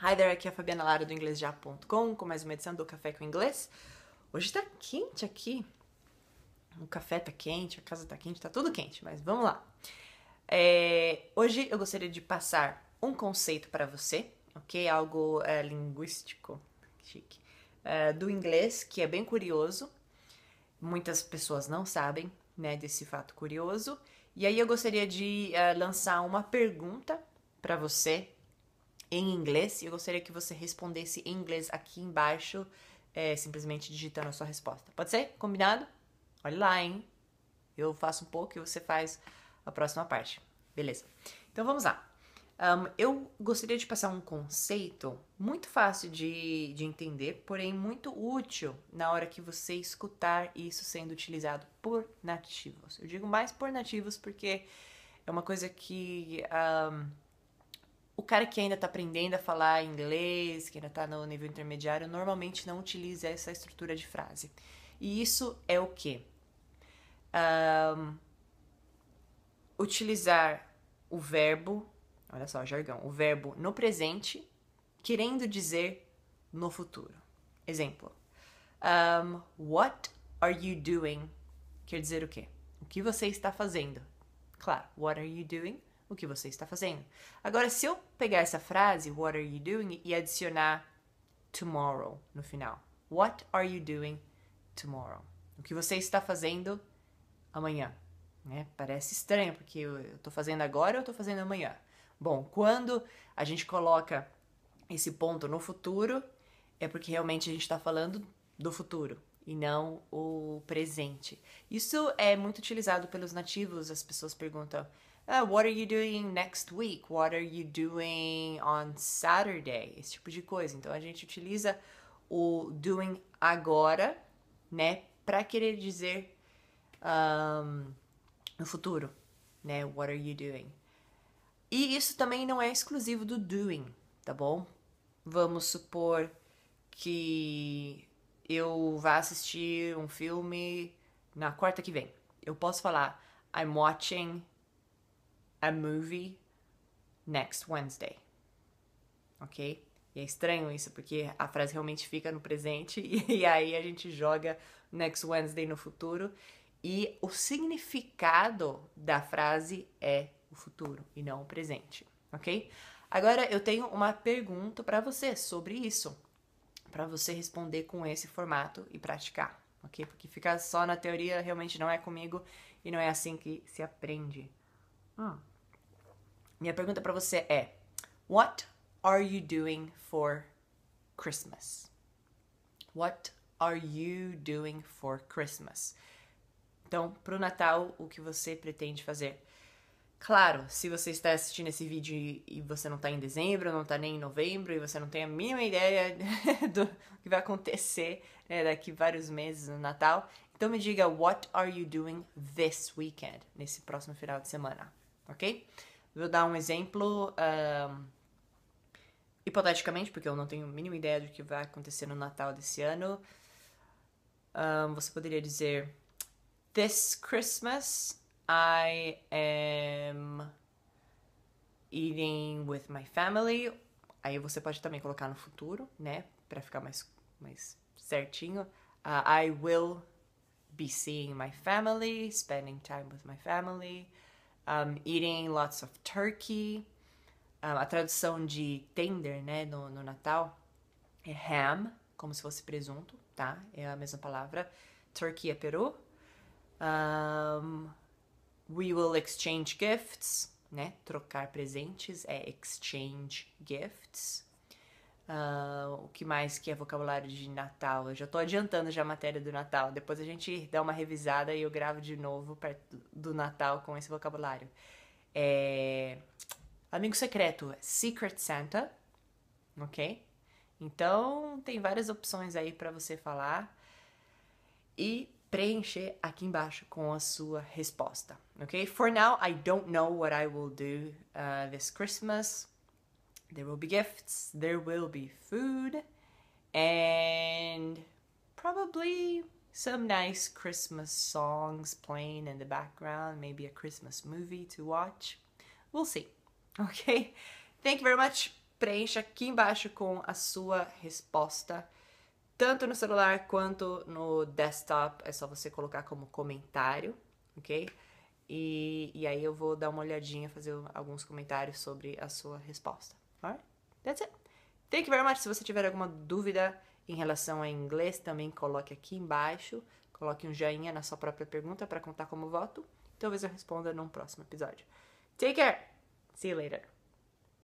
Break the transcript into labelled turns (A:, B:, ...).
A: Hi there, aqui é a Fabiana Lara do inglêsja.com com mais uma edição do Café com Inglês. Hoje tá quente aqui. O café tá quente, a casa tá quente, tá tudo quente, mas vamos lá. É, hoje eu gostaria de passar um conceito para você, ok? Algo é, linguístico, chique, é, do inglês que é bem curioso. Muitas pessoas não sabem, né, desse fato curioso. E aí eu gostaria de é, lançar uma pergunta para você em inglês. E eu gostaria que você respondesse em inglês aqui embaixo, é, simplesmente digitando a sua resposta. Pode ser? Combinado? Olha lá, hein? Eu faço um pouco e você faz a próxima parte. Beleza. Então vamos lá. Um, eu gostaria de passar um conceito muito fácil de, de entender, porém muito útil na hora que você escutar isso sendo utilizado por nativos. Eu digo mais por nativos porque é uma coisa que. Um, o cara que ainda está aprendendo a falar inglês, que ainda está no nível intermediário, normalmente não utiliza essa estrutura de frase. E isso é o quê? Um, utilizar o verbo, olha só, jargão, o verbo no presente, querendo dizer no futuro. Exemplo: um, What are you doing? Quer dizer o quê? O que você está fazendo? Claro, what are you doing? o que você está fazendo. Agora, se eu pegar essa frase, what are you doing, e adicionar tomorrow no final. What are you doing tomorrow? O que você está fazendo amanhã? Né? Parece estranho, porque eu estou fazendo agora ou eu estou fazendo amanhã. Bom, quando a gente coloca esse ponto no futuro, é porque realmente a gente está falando do futuro e não o presente. Isso é muito utilizado pelos nativos, as pessoas perguntam ah, what are you doing next week? What are you doing on Saturday? Esse tipo de coisa. Então a gente utiliza o doing agora, né, para querer dizer um, no futuro, né? What are you doing? E isso também não é exclusivo do doing, tá bom? Vamos supor que eu vá assistir um filme na quarta que vem. Eu posso falar I'm watching a movie next Wednesday. Ok? E é estranho isso, porque a frase realmente fica no presente e, e aí a gente joga next Wednesday no futuro. E o significado da frase é o futuro e não o presente, ok? Agora eu tenho uma pergunta para você sobre isso, para você responder com esse formato e praticar, ok? Porque ficar só na teoria realmente não é comigo e não é assim que se aprende, Hum. Minha pergunta para você é: What are you doing for Christmas? What are you doing for Christmas? Então, pro Natal, o que você pretende fazer? Claro, se você está assistindo esse vídeo e você não está em dezembro, não está nem em novembro e você não tem a mínima ideia do que vai acontecer né, daqui vários meses no Natal, então me diga what are you doing this weekend, nesse próximo final de semana ok? Vou dar um exemplo, hipoteticamente, porque eu não tenho a mínima ideia do que vai acontecer no Natal desse ano. Um, você poderia dizer: This Christmas I am eating with my family. Aí você pode também colocar no futuro, né? Pra ficar mais, mais certinho. Uh, I will be seeing my family, spending time with my family um, eating lots of turkey. Um, a tradução de tender, né, no, no Natal, é ham, como se fosse presunto, tá? É a mesma palavra. Turkey é peru. Um, we will exchange gifts, né? Trocar presentes é exchange gifts. Uh, o que mais que é vocabulário de Natal? Eu já tô adiantando já a matéria do Natal. Depois a gente dá uma revisada e eu gravo de novo perto do Natal com esse vocabulário. É... Amigo secreto, Secret Santa, ok? Então tem várias opções aí para você falar e preencher aqui embaixo com a sua resposta, ok? For now, I don't know what I will do uh, this Christmas. There will be gifts, there will be food, and probably some nice Christmas songs playing in the background, maybe a Christmas movie to watch. We'll see. Ok? Thank you very much. Preencha aqui embaixo com a sua resposta, tanto no celular quanto no desktop. É só você colocar como comentário, ok? E, e aí eu vou dar uma olhadinha, fazer alguns comentários sobre a sua resposta. Alright? That's it. Thank you very much. Se você tiver alguma dúvida em relação a inglês, também coloque aqui embaixo. Coloque um joinha na sua própria pergunta para contar como voto. Talvez eu responda num próximo episódio. Take care. See you later.